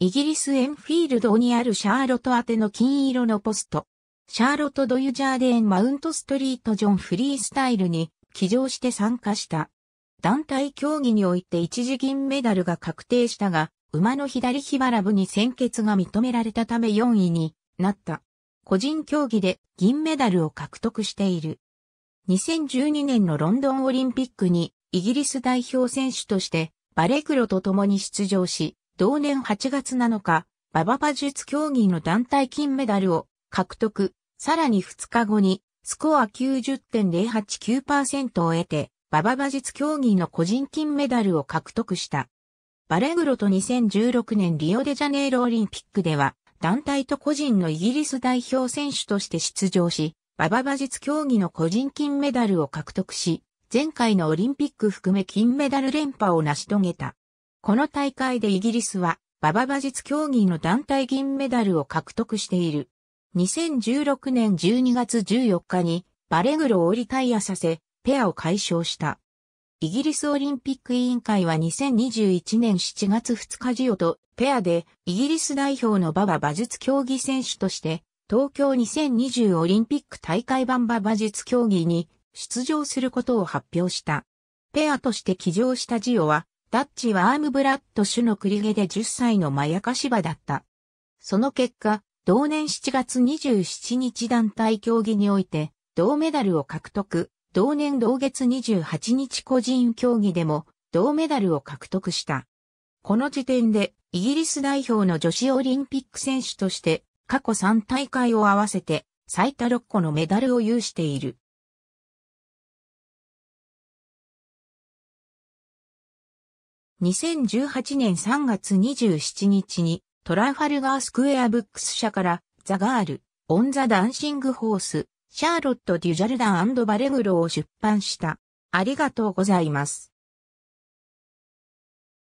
イギリスエンフィールドにあるシャーロット宛ての金色のポスト。シャーロット・ドユジャーデーン・マウント・ストリート・ジョン・フリースタイルに起乗して参加した。団体競技において一時銀メダルが確定したが、馬の左ひばらぶに先決が認められたため4位になった。個人競技で銀メダルを獲得している。2012年のロンドンオリンピックにイギリス代表選手としてバレクロと共に出場し、同年8月7日、馬場馬術競技の団体金メダルを獲得。さらに2日後に、スコア90.089%を得て、馬場馬術競技の個人金メダルを獲得した。バレグロと2016年リオデジャネイロオリンピックでは、団体と個人のイギリス代表選手として出場し、馬場馬術競技の個人金メダルを獲得し、前回のオリンピック含め金メダル連覇を成し遂げた。この大会でイギリスは、馬場馬術競技の団体銀メダルを獲得している。2016年12月14日に、バレグロをリタイアさせ、ペアを解消した。イギリスオリンピック委員会は2021年7月2日ジオとペアでイギリス代表の馬場馬術競技選手として東京2020オリンピック大会版馬馬術競技に出場することを発表した。ペアとして起乗したジオはタッチはアームブラッド種の栗毛で10歳のまやかし馬だった。その結果、同年7月27日団体競技において、銅メダルを獲得、同年同月28日個人競技でも、銅メダルを獲得した。この時点で、イギリス代表の女子オリンピック選手として、過去3大会を合わせて、最多6個のメダルを有している。2018年3月27日にトラファルガースクエアブックス社からザガール、オンザダンシングホース、シャーロット・デュジャルダンバレグロを出版した。ありがとうございます。